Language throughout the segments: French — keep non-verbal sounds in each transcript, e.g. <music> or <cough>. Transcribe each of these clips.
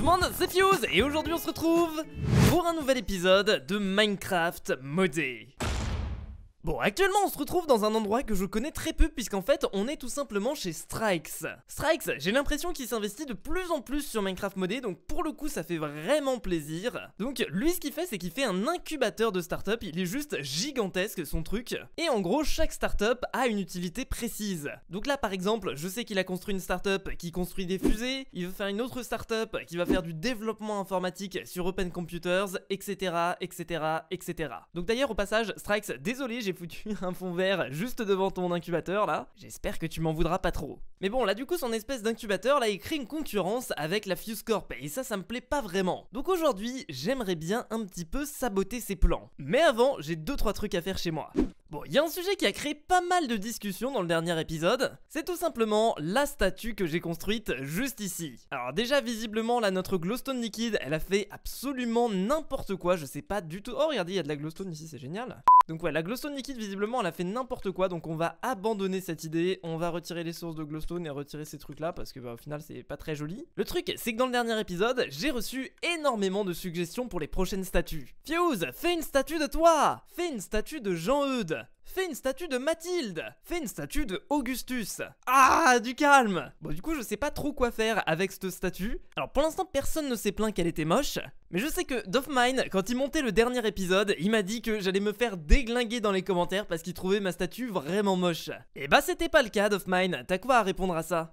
tout le monde, c'est Fuse et aujourd'hui on se retrouve pour un nouvel épisode de Minecraft modé. Bon, actuellement, on se retrouve dans un endroit que je connais très peu puisqu'en fait, on est tout simplement chez Strikes. Strikes, j'ai l'impression qu'il s'investit de plus en plus sur Minecraft modé, donc pour le coup, ça fait vraiment plaisir. Donc, lui, ce qu'il fait, c'est qu'il fait un incubateur de start-up il est juste gigantesque, son truc. Et en gros, chaque start-up a une utilité précise. Donc là, par exemple, je sais qu'il a construit une start-up qui construit des fusées, il veut faire une autre start-up qui va faire du développement informatique sur Open Computers, etc., etc., etc. Donc d'ailleurs, au passage, Strikes, désolé, j'ai foutu <laughs> un fond vert juste devant ton incubateur là. J'espère que tu m'en voudras pas trop. Mais bon, là du coup, son espèce d'incubateur là, il crée une concurrence avec la Fuse Corp et ça, ça me plaît pas vraiment. Donc aujourd'hui, j'aimerais bien un petit peu saboter ses plans. Mais avant, j'ai deux trois trucs à faire chez moi. Bon, il y a un sujet qui a créé pas mal de discussions dans le dernier épisode, c'est tout simplement la statue que j'ai construite juste ici. Alors déjà, visiblement, là, notre glowstone liquide, elle a fait absolument n'importe quoi, je sais pas du tout... Oh, regardez, il y a de la glowstone ici, c'est génial donc ouais, la glowstone liquide, visiblement, elle a fait n'importe quoi, donc on va abandonner cette idée, on va retirer les sources de glowstone et retirer ces trucs-là, parce que bah, au final, c'est pas très joli. Le truc, c'est que dans le dernier épisode, j'ai reçu énormément de suggestions pour les prochaines statues. Fuse, fais une statue de toi Fais une statue de jean eude Fais une statue de Mathilde Fais une statue de Augustus Ah, du calme Bon, du coup, je sais pas trop quoi faire avec cette statue. Alors, pour l'instant, personne ne s'est plaint qu'elle était moche. Mais je sais que Dofmine quand il montait le dernier épisode, il m'a dit que j'allais me faire déglinguer dans les commentaires parce qu'il trouvait ma statue vraiment moche. Et eh bah, c'était pas le cas, Dofmine T'as quoi à répondre à ça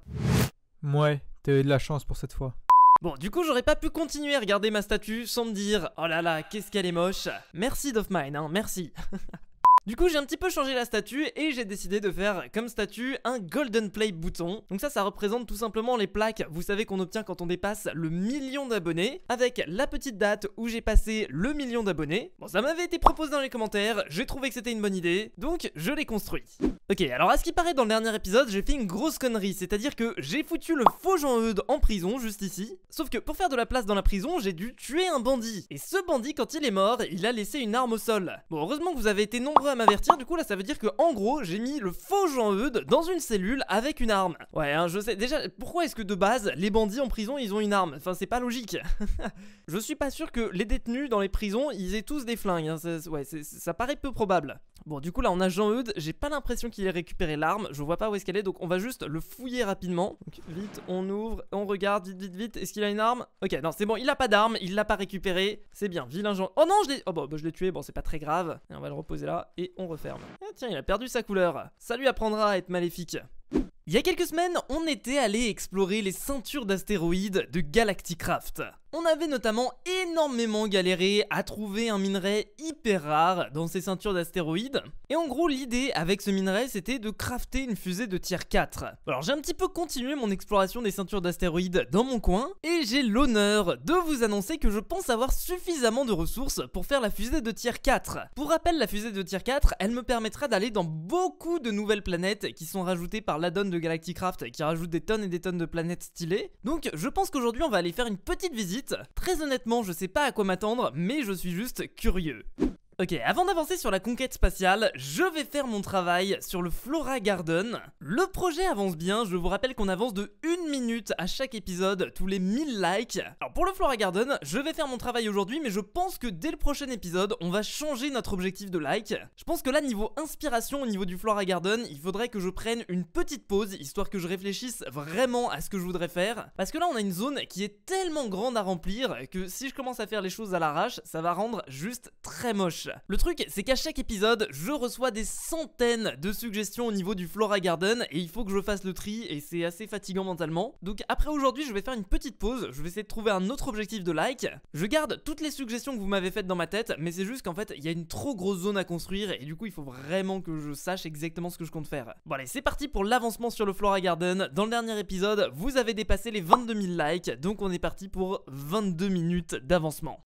Mouais, t'as eu de la chance pour cette fois. Bon, du coup, j'aurais pas pu continuer à regarder ma statue sans me dire Oh là là, qu'est-ce qu'elle est moche Merci Dofmine hein, merci <laughs> Du coup j'ai un petit peu changé la statue et j'ai décidé de faire comme statue un golden play bouton. Donc ça ça représente tout simplement les plaques, vous savez qu'on obtient quand on dépasse le million d'abonnés, avec la petite date où j'ai passé le million d'abonnés. Bon ça m'avait été proposé dans les commentaires, j'ai trouvé que c'était une bonne idée, donc je l'ai construit. Ok, alors à ce qui paraît dans le dernier épisode, j'ai fait une grosse connerie, c'est-à-dire que j'ai foutu le faux jean eude en prison, juste ici. Sauf que pour faire de la place dans la prison, j'ai dû tuer un bandit. Et ce bandit, quand il est mort, il a laissé une arme au sol. Bon, heureusement que vous avez été nombreux à m'avertir, du coup là ça veut dire que en gros, j'ai mis le faux Jean-Eudes dans une cellule avec une arme. Ouais, hein, je sais, déjà, pourquoi est-ce que de base, les bandits en prison, ils ont une arme Enfin, c'est pas logique. <laughs> je suis pas sûr que les détenus dans les prisons, ils aient tous des flingues, hein. ouais, ça paraît peu probable. Bon, du coup, là, on a jean eude J'ai pas l'impression qu'il ait récupéré l'arme. Je vois pas où est-ce qu'elle est, donc on va juste le fouiller rapidement. Donc, vite, on ouvre, on regarde, vite, vite, vite. Est-ce qu'il a une arme Ok, non, c'est bon, il a pas d'arme, il l'a pas récupéré. C'est bien, vilain Jean. Oh non, je l'ai. Oh bah, je l'ai tué, bon, c'est pas très grave. Et on va le reposer là, et on referme. Ah, tiens, il a perdu sa couleur. Ça lui apprendra à être maléfique. Il y a quelques semaines, on était allé explorer les ceintures d'astéroïdes de Galacticraft. On avait notamment énormément galéré à trouver un minerai hyper rare dans ces ceintures d'astéroïdes. Et en gros, l'idée avec ce minerai, c'était de crafter une fusée de tier 4. Alors j'ai un petit peu continué mon exploration des ceintures d'astéroïdes dans mon coin, et j'ai l'honneur de vous annoncer que je pense avoir suffisamment de ressources pour faire la fusée de tier 4. Pour rappel, la fusée de tier 4, elle me permettra d'aller dans beaucoup de nouvelles planètes qui sont rajoutées par l'addon de Galacticraft qui rajoute des tonnes et des tonnes de planètes stylées. Donc je pense qu'aujourd'hui on va aller faire une petite visite Très honnêtement, je sais pas à quoi m'attendre, mais je suis juste curieux. Ok, avant d'avancer sur la conquête spatiale, je vais faire mon travail sur le Flora Garden. Le projet avance bien, je vous rappelle qu'on avance de 1 minute à chaque épisode, tous les 1000 likes. Alors pour le Flora Garden, je vais faire mon travail aujourd'hui, mais je pense que dès le prochain épisode, on va changer notre objectif de like. Je pense que là, niveau inspiration, au niveau du Flora Garden, il faudrait que je prenne une petite pause, histoire que je réfléchisse vraiment à ce que je voudrais faire. Parce que là, on a une zone qui est tellement grande à remplir que si je commence à faire les choses à l'arrache, ça va rendre juste très moche. Le truc, c'est qu'à chaque épisode, je reçois des centaines de suggestions au niveau du Flora Garden et il faut que je fasse le tri et c'est assez fatigant mentalement. Donc après aujourd'hui, je vais faire une petite pause, je vais essayer de trouver un autre objectif de like. Je garde toutes les suggestions que vous m'avez faites dans ma tête, mais c'est juste qu'en fait, il y a une trop grosse zone à construire et du coup, il faut vraiment que je sache exactement ce que je compte faire. Bon allez, c'est parti pour l'avancement sur le Flora Garden. Dans le dernier épisode, vous avez dépassé les 22 000 likes, donc on est parti pour 22 minutes d'avancement.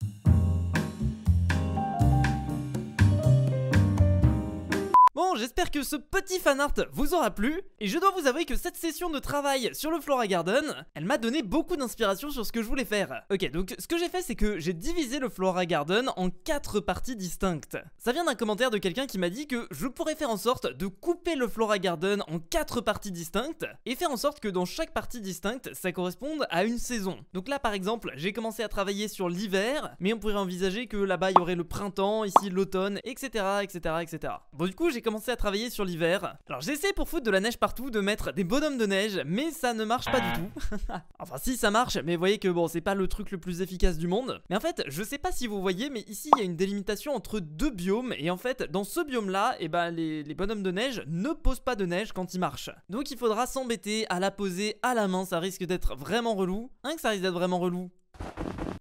Bon, j'espère que ce petit fanart vous aura plu, et je dois vous avouer que cette session de travail sur le Flora Garden, elle m'a donné beaucoup d'inspiration sur ce que je voulais faire. Ok, donc ce que j'ai fait, c'est que j'ai divisé le Flora Garden en quatre parties distinctes. Ça vient d'un commentaire de quelqu'un qui m'a dit que je pourrais faire en sorte de couper le Flora Garden en quatre parties distinctes, et faire en sorte que dans chaque partie distincte, ça corresponde à une saison. Donc là, par exemple, j'ai commencé à travailler sur l'hiver, mais on pourrait envisager que là-bas, il y aurait le printemps, ici l'automne, etc., etc., etc. Bon, du coup, j'ai commencé à travailler sur l'hiver. Alors j'essaie pour foutre de la neige partout de mettre des bonhommes de neige, mais ça ne marche pas du ah. tout. <laughs> enfin si ça marche, mais vous voyez que bon, c'est pas le truc le plus efficace du monde. Mais en fait, je sais pas si vous voyez, mais ici il y a une délimitation entre deux biomes, et en fait, dans ce biome là, et eh ben, les, les bonhommes de neige ne posent pas de neige quand ils marchent. Donc il faudra s'embêter à la poser à la main, ça risque d'être vraiment relou. Hein que ça risque d'être vraiment relou.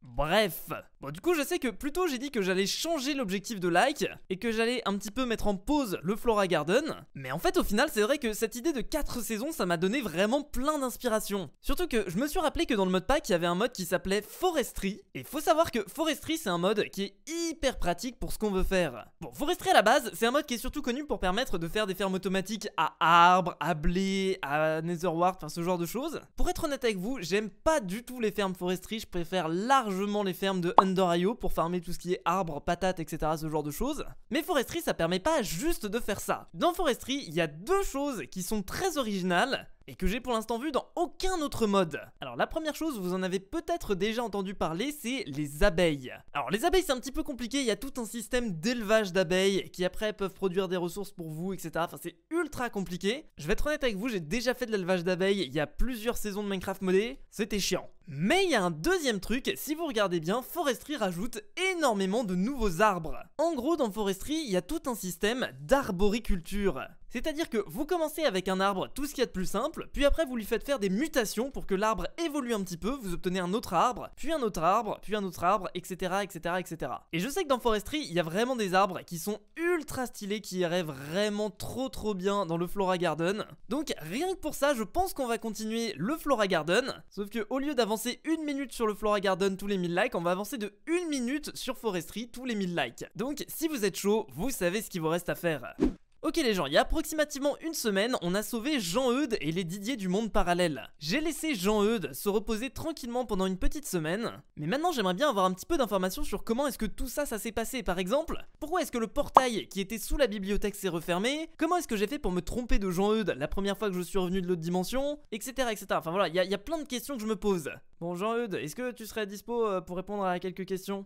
Bref, du coup je sais que plutôt j'ai dit que j'allais changer l'objectif de like et que j'allais un petit peu mettre en pause le Flora Garden, mais en fait au final c'est vrai que cette idée de 4 saisons ça m'a donné vraiment plein d'inspiration. Surtout que je me suis rappelé que dans le mode pack il y avait un mode qui s'appelait Forestry, et faut savoir que Forestry c'est un mod qui est hyper pratique pour ce qu'on veut faire. Bon Forestry à la base c'est un mod qui est surtout connu pour permettre de faire des fermes automatiques à arbres, à blé, à netherwart, enfin ce genre de choses. Pour être honnête avec vous, j'aime pas du tout les fermes Forestry, je préfère largement les fermes de pour farmer tout ce qui est arbres, patates, etc. ce genre de choses. Mais Forestry ça permet pas juste de faire ça. Dans Forestry, il y a deux choses qui sont très originales et que j'ai pour l'instant vu dans aucun autre mode. Alors la première chose, vous en avez peut-être déjà entendu parler, c'est les abeilles. Alors les abeilles c'est un petit peu compliqué, il y a tout un système d'élevage d'abeilles qui après peuvent produire des ressources pour vous, etc. Enfin c'est ultra compliqué. Je vais être honnête avec vous, j'ai déjà fait de l'élevage d'abeilles il y a plusieurs saisons de Minecraft modé, c'était chiant. Mais il y a un deuxième truc, si vous regardez bien, Forestry rajoute énormément de nouveaux arbres. En gros, dans Forestry, il y a tout un système d'arboriculture. C'est-à-dire que vous commencez avec un arbre tout ce qu'il y a de plus simple, puis après vous lui faites faire des mutations pour que l'arbre évolue un petit peu, vous obtenez un autre arbre, puis un autre arbre, puis un autre arbre, etc. etc. etc. Et je sais que dans Forestry, il y a vraiment des arbres qui sont ultra stylés, qui rêvent vraiment trop trop bien dans le Flora Garden. Donc rien que pour ça, je pense qu'on va continuer le Flora Garden, sauf que au lieu d'avancer une minute sur le Flora Garden tous les 1000 likes, on va avancer de une minute sur Forestry tous les 1000 likes. Donc si vous êtes chaud, vous savez ce qu'il vous reste à faire. Ok les gens, il y a approximativement une semaine, on a sauvé Jean-Eudes et les Didier du monde parallèle. J'ai laissé Jean-Eudes se reposer tranquillement pendant une petite semaine, mais maintenant j'aimerais bien avoir un petit peu d'informations sur comment est-ce que tout ça, ça s'est passé. Par exemple, pourquoi est-ce que le portail qui était sous la bibliothèque s'est refermé Comment est-ce que j'ai fait pour me tromper de Jean-Eudes la première fois que je suis revenu de l'autre dimension Etc, etc. Enfin voilà, il y, a plein de questions que je me pose. Bon Jean-Eudes, est-ce que tu serais dispo euh, pour répondre à quelques questions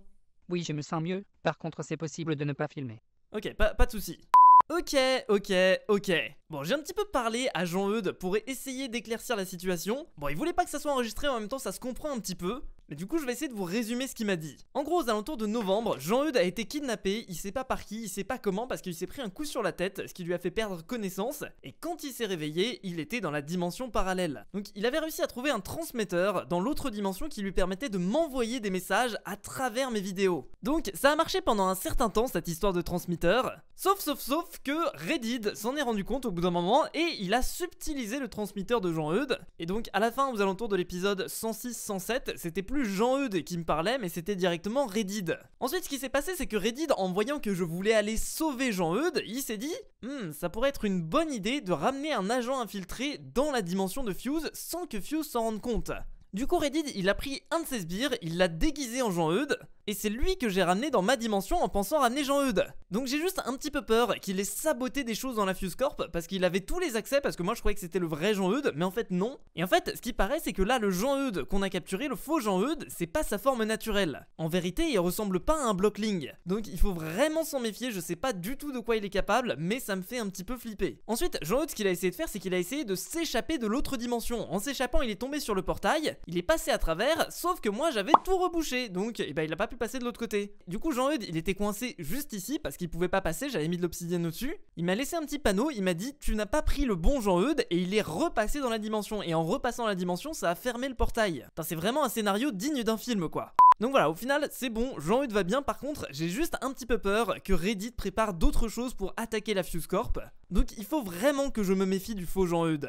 Oui, je me sens mieux. Par contre, c'est possible de ne pas filmer. Ok, pas, pas de soucis. Ok, ok, ok. Bon, j'ai un petit peu parlé à jean eude pour essayer d'éclaircir la situation. Bon, il voulait pas que ça soit enregistré, en même temps ça se comprend un petit peu. Mais du coup, je vais essayer de vous résumer ce qu'il m'a dit. En gros, aux alentours de novembre, Jean-Eudes a été kidnappé, il sait pas par qui, il sait pas comment, parce qu'il s'est pris un coup sur la tête, ce qui lui a fait perdre connaissance, et quand il s'est réveillé, il était dans la dimension parallèle. Donc il avait réussi à trouver un transmetteur dans l'autre dimension qui lui permettait de m'envoyer des messages à travers mes vidéos. Donc ça a marché pendant un certain temps cette histoire de transmetteur, sauf sauf sauf que Reddit s'en est rendu compte au bout d'un moment et il a subtilisé le transmetteur de Jean-Eudes, et donc à la fin aux alentours de l'épisode 106-107, c'était plus Jean-Eudes qui me parlait, mais c'était directement Reddid. Ensuite, ce qui s'est passé, c'est que Redid en voyant que je voulais aller sauver Jean-Eudes, il s'est dit hmm, ça pourrait être une bonne idée de ramener un agent infiltré dans la dimension de Fuse sans que Fuse s'en rende compte. Du coup, Redid il a pris un de ses sbires, il l'a déguisé en Jean-Eudes, et c'est lui que j'ai ramené dans ma dimension en pensant ramener jean eude Donc j'ai juste un petit peu peur qu'il ait saboté des choses dans la Fuse Corp parce qu'il avait tous les accès parce que moi je croyais que c'était le vrai jean eude mais en fait non. Et en fait, ce qui paraît, c'est que là, le jean eude qu'on a capturé, le faux jean eude c'est pas sa forme naturelle. En vérité, il ressemble pas à un Blockling. Donc il faut vraiment s'en méfier, je sais pas du tout de quoi il est capable, mais ça me fait un petit peu flipper. Ensuite, jean eude ce qu'il a essayé de faire, c'est qu'il a essayé de s'échapper de l'autre dimension. En s'échappant, il est tombé sur le portail, il est passé à travers, sauf que moi j'avais tout rebouché, donc eh ben, il a pas pu passer de l'autre côté. Du coup, jean eude il était coincé juste ici parce qu'il pouvait pas passer, j'avais mis de l'obsidienne au-dessus. Il m'a laissé un petit panneau, il m'a dit Tu n'as pas pris le bon jean eude et il est repassé dans la dimension. Et en repassant la dimension, ça a fermé le portail. C'est vraiment un scénario digne d'un film, quoi. Donc voilà, au final, c'est bon, Jean-Eudes va bien. Par contre, j'ai juste un petit peu peur que Reddit prépare d'autres choses pour attaquer la Fuse Corp. Donc il faut vraiment que je me méfie du faux Jean-Eudes.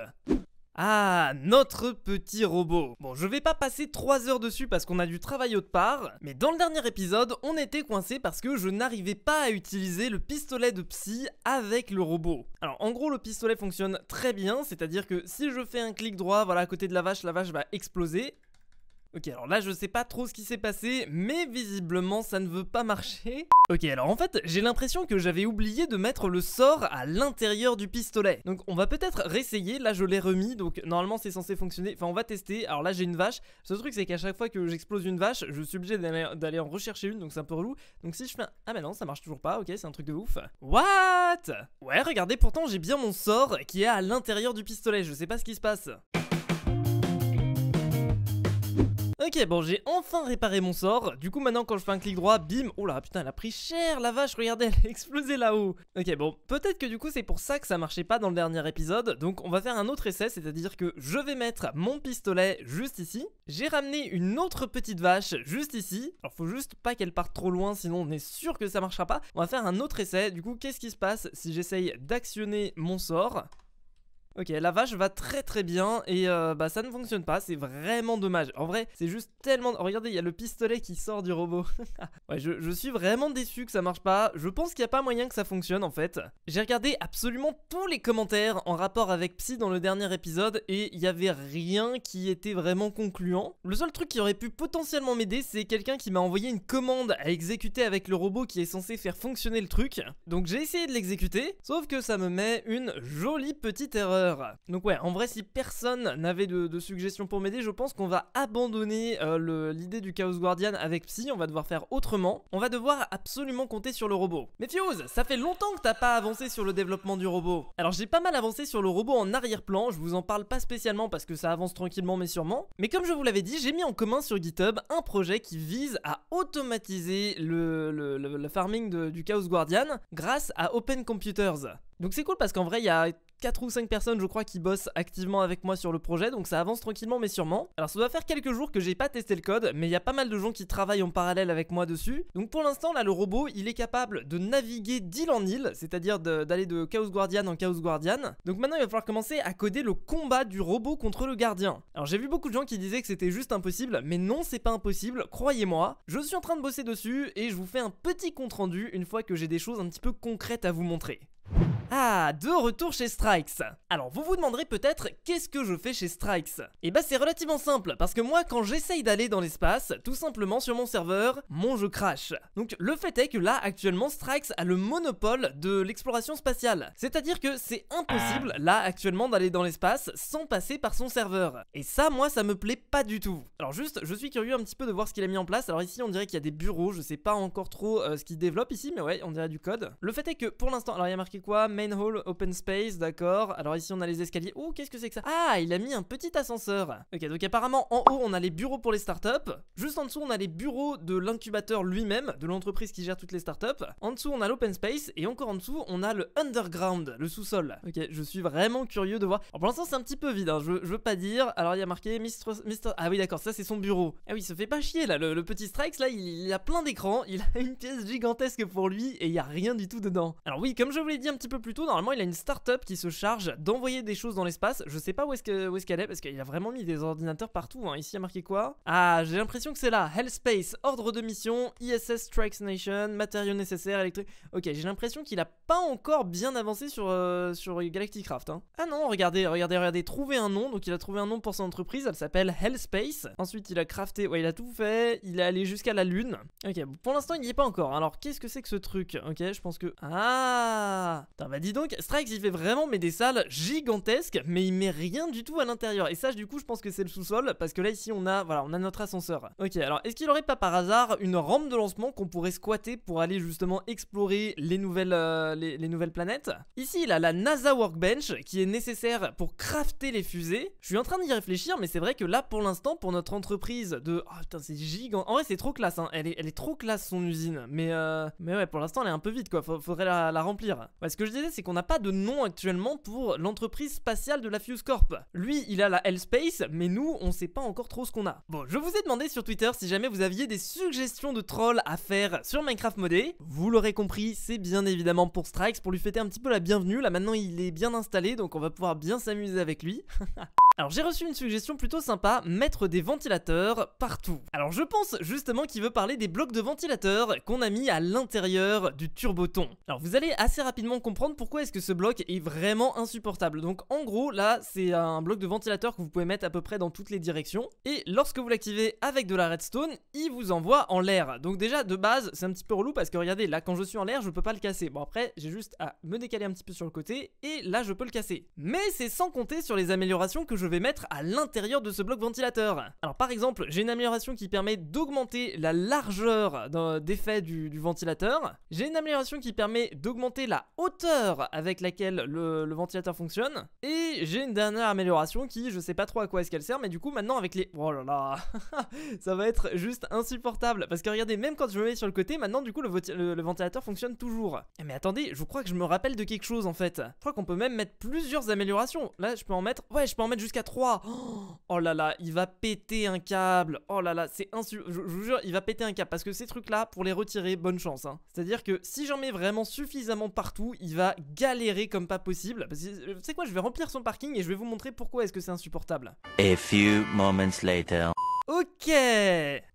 Ah, notre petit robot Bon, je vais pas passer 3 heures dessus parce qu'on a du travail autre part, mais dans le dernier épisode, on était coincé parce que je n'arrivais pas à utiliser le pistolet de psy avec le robot. Alors, en gros, le pistolet fonctionne très bien, c'est-à-dire que si je fais un clic droit, voilà, à côté de la vache, la vache va exploser, Ok, alors là, je sais pas trop ce qui s'est passé, mais visiblement, ça ne veut pas marcher. Ok, alors en fait, j'ai l'impression que j'avais oublié de mettre le sort à l'intérieur du pistolet. Donc, on va peut-être réessayer. Là, je l'ai remis, donc normalement, c'est censé fonctionner. Enfin, on va tester. Alors là, j'ai une vache. Ce truc, c'est qu'à chaque fois que j'explose une vache, je suis obligé d'aller en rechercher une, donc c'est un peu relou. Donc, si je fais un... Ah, mais non, ça marche toujours pas. Ok, c'est un truc de ouf. What Ouais, regardez, pourtant, j'ai bien mon sort qui est à l'intérieur du pistolet. Je sais pas ce qui se passe. Ok, bon, j'ai enfin réparé mon sort. Du coup, maintenant, quand je fais un clic droit, bim. Oh là, putain, elle a pris cher, la vache, regardez, elle a <laughs> explosé là-haut. Ok, bon, peut-être que du coup, c'est pour ça que ça marchait pas dans le dernier épisode. Donc, on va faire un autre essai, c'est-à-dire que je vais mettre mon pistolet juste ici. J'ai ramené une autre petite vache juste ici. Alors, faut juste pas qu'elle parte trop loin, sinon on est sûr que ça marchera pas. On va faire un autre essai. Du coup, qu'est-ce qui se passe si j'essaye d'actionner mon sort Ok, la vache va très très bien et euh, bah, ça ne fonctionne pas, c'est vraiment dommage. En vrai, c'est juste tellement... Oh, regardez, il y a le pistolet qui sort du robot. <laughs> ouais, je, je, suis vraiment déçu que ça marche pas. Je pense qu'il n'y a pas moyen que ça fonctionne en fait. J'ai regardé absolument tous les commentaires en rapport avec Psy dans le dernier épisode et il n'y avait rien qui était vraiment concluant. Le seul truc qui aurait pu potentiellement m'aider, c'est quelqu'un qui m'a envoyé une commande à exécuter avec le robot qui est censé faire fonctionner le truc. Donc j'ai essayé de l'exécuter, sauf que ça me met une jolie petite erreur donc ouais, en vrai, si personne n'avait de, suggestions pour m'aider, je pense qu'on va abandonner euh, l'idée du Chaos Guardian avec Psy, on va devoir faire autrement. On va devoir absolument compter sur le robot. Mais Fuse, ça fait longtemps que t'as pas avancé sur le développement du robot. Alors j'ai pas mal avancé sur le robot en arrière-plan, je vous en parle pas spécialement parce que ça avance tranquillement mais sûrement. Mais comme je vous l'avais dit, j'ai mis en commun sur GitHub un projet qui vise à automatiser le, farming du Chaos Guardian grâce à Open Computers. Donc c'est cool parce qu'en vrai, il y a 4 ou 5 personnes, je crois, qui bossent activement avec moi sur le projet, donc ça avance tranquillement mais sûrement. Alors ça doit faire quelques jours que j'ai pas testé le code, mais il y a pas mal de gens qui travaillent en parallèle avec moi dessus. Donc pour l'instant, là, le robot, il est capable de naviguer d'île en île, c'est-à-dire d'aller de, de, Chaos Guardian en Chaos Guardian. Donc maintenant, il va falloir commencer à coder le combat du robot contre le gardien. Alors j'ai vu beaucoup de gens qui disaient que c'était juste impossible, mais non, c'est pas impossible, croyez-moi. Je suis en train de bosser dessus et je vous fais un petit compte-rendu une fois que j'ai des choses un petit peu concrètes à vous montrer. Ah, de retour chez Strikes Alors vous vous demanderez peut-être qu'est-ce que je fais chez Strikes Et eh bah ben, c'est relativement simple, parce que moi quand j'essaye d'aller dans l'espace, tout simplement sur mon serveur, mon jeu crash. Donc le fait est que là actuellement Strikes a le monopole de l'exploration spatiale. C'est-à-dire que c'est impossible là actuellement d'aller dans l'espace sans passer par son serveur. Et ça moi ça me plaît pas du tout. Alors juste, je suis curieux un petit peu de voir ce qu'il a mis en place. Alors ici on dirait qu'il y a des bureaux, je sais pas encore trop euh, ce qu'il développe ici, mais ouais on dirait du code. Le fait est que pour l'instant, alors il y a marqué quoi Main hall, open space, d'accord. Alors ici on a les escaliers. Oh, qu'est-ce que c'est que ça Ah, il a mis un petit ascenseur. Ok, donc apparemment en haut on a les bureaux pour les startups. Juste en dessous on a les bureaux de l'incubateur lui-même, de l'entreprise qui gère toutes les startups. En dessous on a l'open space et encore en dessous on a le underground, le sous-sol. Ok, je suis vraiment curieux de voir. pour l'instant c'est un petit peu vide, hein. je, veux pas dire. Alors il y a marqué Mister... mr Ah oui d'accord, ça c'est son bureau. Ah oui, ça se fait pas chier là, le, petit Strikes là, il, a plein d'écrans, il a une pièce gigantesque pour lui et il y a rien du tout dedans. Alors oui, comme je vous l'ai un petit peu plus tôt, normalement il a une start-up qui se charge d'envoyer des choses dans l'espace. Je sais pas où est-ce qu'elle est, qu'elle est, parce qu'il a vraiment mis des ordinateurs partout. Hein. Ici il y a marqué quoi Ah, j'ai l'impression que c'est là. Hellspace, ordre de mission, ISS Strikes Nation, matériaux nécessaires, électrique. Ok, j'ai l'impression qu'il a pas encore bien avancé sur, euh, sur Galacticraft. Hein. Ah non, regardez, regardez, regardez, trouver un nom. Donc il a trouvé un nom pour son entreprise, elle s'appelle Hellspace. Ensuite il a crafté, ouais, il a tout fait, il est allé jusqu'à la Lune. Ok, pour l'instant il n'y est pas encore. Alors qu'est-ce que c'est que ce truc Ok, je pense que. Ah Putain bah dis donc, Strikes il fait vraiment mais des salles gigantesques mais il met rien du tout à l'intérieur et ça du coup je pense que c'est le sous-sol parce que là ici on a voilà on a notre ascenseur. Ok alors est-ce qu'il aurait pas par hasard une rampe de lancement qu'on pourrait squatter pour aller justement explorer les nouvelles, euh, les, nouvelles planètes Ici il a la NASA Workbench qui est nécessaire pour crafter les fusées. Je suis en train d'y réfléchir mais c'est vrai que là pour l'instant pour notre entreprise de... Oh putain c'est gigant... En vrai c'est trop classe hein, elle est, elle est trop classe son usine mais, euh, mais ouais pour l'instant elle est un peu vide quoi, faudrait la remplir. Ouais, bah, ce que je disais, c'est qu'on n'a pas de nom actuellement pour l'entreprise spatiale de la Fuse Corp. Lui, il a la L-Space, mais nous, on sait pas encore trop ce qu'on a. Bon, je vous ai demandé sur Twitter si jamais vous aviez des suggestions de trolls à faire sur Minecraft modé. Vous l'aurez compris, c'est bien évidemment pour Strikes, pour lui fêter un petit peu la bienvenue. Là, maintenant, il est bien installé, donc on va pouvoir bien s'amuser avec lui. <laughs> Alors j'ai reçu une suggestion plutôt sympa, mettre des ventilateurs partout. Alors je pense justement qu'il veut parler des blocs de ventilateurs qu'on a mis à l'intérieur du turboton. Alors vous allez assez rapidement comprendre pourquoi est-ce que ce bloc est vraiment insupportable. Donc en gros là c'est un bloc de ventilateur que vous pouvez mettre à peu près dans toutes les directions et lorsque vous l'activez avec de la redstone, il vous envoie en l'air. Donc déjà de base c'est un petit peu relou parce que regardez là quand je suis en l'air je peux pas le casser. Bon après j'ai juste à me décaler un petit peu sur le côté et là je peux le casser. Mais c'est sans compter sur les améliorations que je vais mettre à l'intérieur de ce bloc ventilateur. Alors par exemple, j'ai une amélioration qui permet d'augmenter la largeur d'effet du, ventilateur. J'ai une amélioration qui permet d'augmenter la hauteur avec laquelle le, ventilateur fonctionne. Et j'ai une dernière amélioration qui, je sais pas trop à quoi est-ce qu'elle sert, mais du coup maintenant avec les... Oh là là <laughs> Ça va être juste insupportable. Parce que regardez, même quand je me mets sur le côté, maintenant du coup le, le, le ventilateur fonctionne toujours. Eh, mais attendez, je crois que je me rappelle de quelque chose en fait. Je crois qu'on peut même mettre plusieurs améliorations. Là, je peux en mettre... Ouais, je peux en mettre jusqu'à 3. Oh là là, il va péter un câble. Oh là là, c'est insu... Je, vous jure, il va péter un câble. Parce que ces trucs-là, pour les retirer, bonne chance. Hein. C'est-à-dire que si j'en mets vraiment suffisamment partout, il va galérer comme pas possible. Parce que, euh, c'est quoi, je vais remplir son parking et je vais vous montrer pourquoi est-ce que c'est insupportable. A few moments later. Ok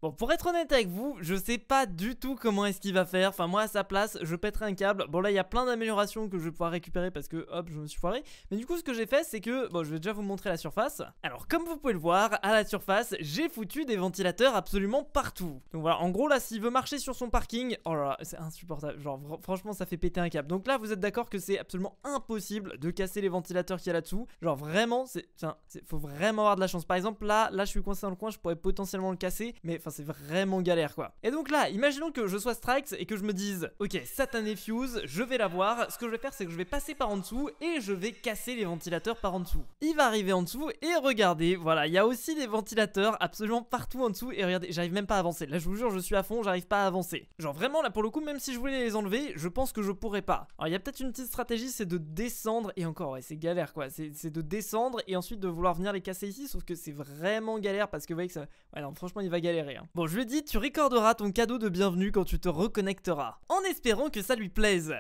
Bon, pour être honnête avec vous, je sais pas du tout comment est-ce qu'il va faire. Enfin, moi, à sa place, je pèterai un câble. Bon, là, il y a plein d'améliorations que je vais pouvoir récupérer parce que, hop, je me suis foiré. Mais du coup, ce que j'ai fait, c'est que... Bon, je vais déjà vous montrer la surface. Alors, comme vous pouvez le voir, à la surface, j'ai foutu des ventilateurs absolument partout. Donc voilà, en gros, là, s'il veut marcher sur son parking... Oh là là, c'est insupportable. Genre, franchement, ça fait péter un câble. Donc là, vous êtes d'accord que c'est absolument impossible de casser les ventilateurs qu'il y a là-dessous. Genre, vraiment, c'est... faut vraiment avoir de la chance. Par exemple, là, là, je suis coincé dans le coin, je pourrais potentiellement le casser, mais enfin c'est vraiment galère quoi. Et donc là, imaginons que je sois Strikes et que je me dise, ok, satané fuse, je vais l'avoir, ce que je vais faire c'est que je vais passer par en dessous et je vais casser les ventilateurs par en dessous. Il va arriver en dessous et regardez, voilà, il y a aussi des ventilateurs absolument partout en dessous et regardez, j'arrive même pas à avancer. Là je vous jure, je suis à fond, j'arrive pas à avancer. Genre vraiment là pour le coup, même si je voulais les enlever, je pense que je pourrais pas. Alors il y a peut-être une petite stratégie, c'est de descendre et encore, ouais, c'est galère quoi, c'est de descendre et ensuite de vouloir venir les casser ici, sauf que c'est vraiment galère parce que vous voyez que ça, Ouais, non, franchement, il va galérer. Hein. Bon, je lui ai tu recorderas ton cadeau de bienvenue quand tu te reconnecteras. En espérant que ça lui plaise.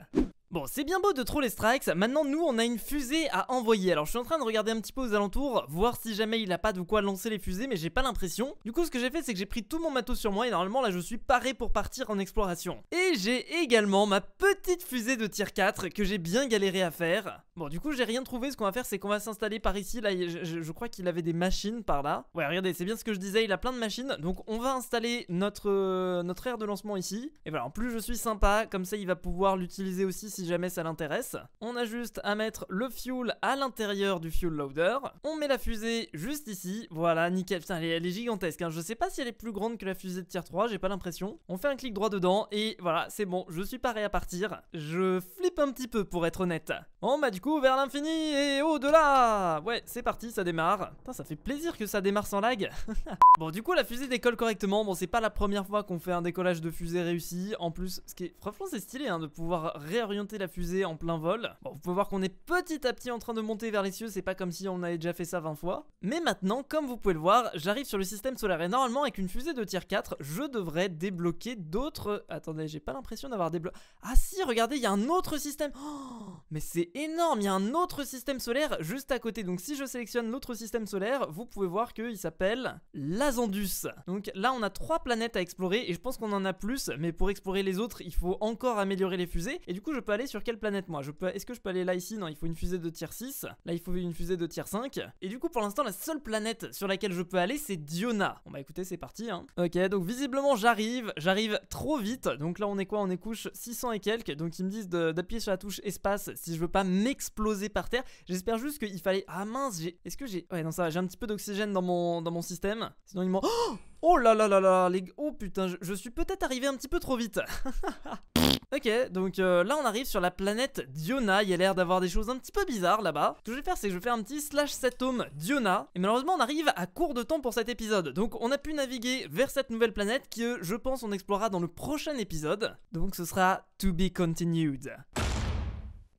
Bon, c'est bien beau de trop les strikes, maintenant nous on a une fusée à envoyer. Alors je suis en train de regarder un petit peu aux alentours, voir si jamais il n'a pas de quoi lancer les fusées, mais j'ai pas l'impression. Du coup, ce que j'ai fait, c'est que j'ai pris tout mon matos sur moi et normalement là je suis paré pour partir en exploration. Et j'ai également ma petite fusée de tir 4 que j'ai bien galéré à faire. Bon, du coup, j'ai rien trouvé. Ce qu'on va faire, c'est qu'on va s'installer par ici. Là, je, crois qu'il avait des machines par là. Ouais, regardez, c'est bien ce que je disais. Il a plein de machines. Donc, on va installer notre, euh, notre aire de lancement ici. Et voilà, en plus, je suis sympa. Comme ça, il va pouvoir l'utiliser aussi si jamais ça l'intéresse. On a juste à mettre le fuel à l'intérieur du fuel loader. On met la fusée juste ici. Voilà, nickel. Putain, elle est, gigantesque. Hein. Je sais pas si elle est plus grande que la fusée de tier 3, j'ai pas l'impression. On fait un clic droit dedans et voilà, c'est bon. Je suis paré à partir. Je flippe un petit peu pour être honnête. on bah du coup, vers l'infini et au-delà Ouais, c'est parti, ça démarre. Putain, ça fait plaisir que ça démarre sans lag. <laughs> bon, du coup, la fusée décolle correctement. Bon, c'est pas la première fois qu'on fait un décollage de fusée réussi. En plus, ce qui est... franchement, c'est stylé hein, de pouvoir réorienter la fusée en plein vol. Bon, vous pouvez voir qu'on est petit à petit en train de monter vers les cieux, c'est pas comme si on avait déjà fait ça 20 fois. Mais maintenant, comme vous pouvez le voir, j'arrive sur le système solaire et normalement avec une fusée de tier 4, je devrais débloquer d'autres... Attendez, j'ai pas l'impression d'avoir débloqué... Ah si, regardez, il y a un autre système oh, Mais c'est énorme, il y a un autre système solaire juste à côté. Donc si je sélectionne l'autre système solaire, vous pouvez voir qu'il s'appelle l'Azandus. Donc là, on a trois planètes à explorer et je pense qu'on en a plus, mais pour explorer les autres, il faut encore améliorer les fusées. Et du coup, je peux aller sur quelle planète moi je peux... Est-ce que je peux aller là ici Non, il faut une fusée de tier 6. Là, il faut une fusée de tier 5. Et du coup, pour l'instant, la seule planète sur laquelle je peux aller, c'est Diona. Bon bah écoutez, c'est parti. Hein. Ok, donc visiblement, j'arrive. J'arrive trop vite. Donc là, on est quoi On est couche 600 et quelques. Donc ils me disent d'appuyer sur la touche espace si je veux pas m'exploser par terre. J'espère juste qu'il fallait... Ah mince, j'ai... Est-ce que j'ai... Ouais, non, ça j'ai un petit peu d'oxygène dans mon... dans mon système. Sinon, ils m'en... <gasps> Oh, là là là là là, les... Oh putain, je suis peut-être arrivé un petit peu trop vite. <laughs> Ok, donc euh, là on arrive sur la planète Diona, il y a l'air d'avoir des choses un petit peu bizarres là-bas. Ce que je vais faire c'est que je vais faire un petit slash homme Diona, et malheureusement on arrive à court de temps pour cet épisode. Donc on a pu naviguer vers cette nouvelle planète que je pense on explorera dans le prochain épisode. Donc ce sera to be continued.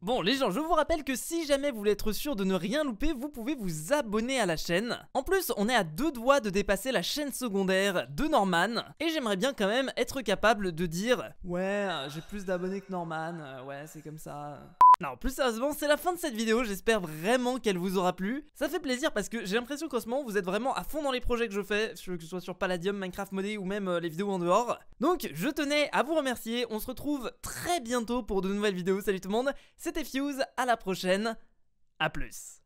Bon les gens, je vous rappelle que si jamais vous voulez être sûr de ne rien louper, vous pouvez vous abonner à la chaîne. En plus, on est à deux doigts de dépasser la chaîne secondaire de Norman, et j'aimerais bien quand même être capable de dire « Ouais, euh, j'ai plus d'abonnés que Norman, euh, ouais c'est comme ça ». Non, plus sérieusement, c'est la fin de cette vidéo, j'espère vraiment qu'elle vous aura plu. Ça fait plaisir parce que j'ai l'impression qu'en ce moment, vous êtes vraiment à fond dans les projets que je fais, que ce soit sur Palladium, Minecraft modé ou même euh, les vidéos en dehors. Donc je tenais à vous remercier, on se retrouve très bientôt pour de nouvelles vidéos, salut tout le monde, c'était Fuse, à la prochaine, à plus.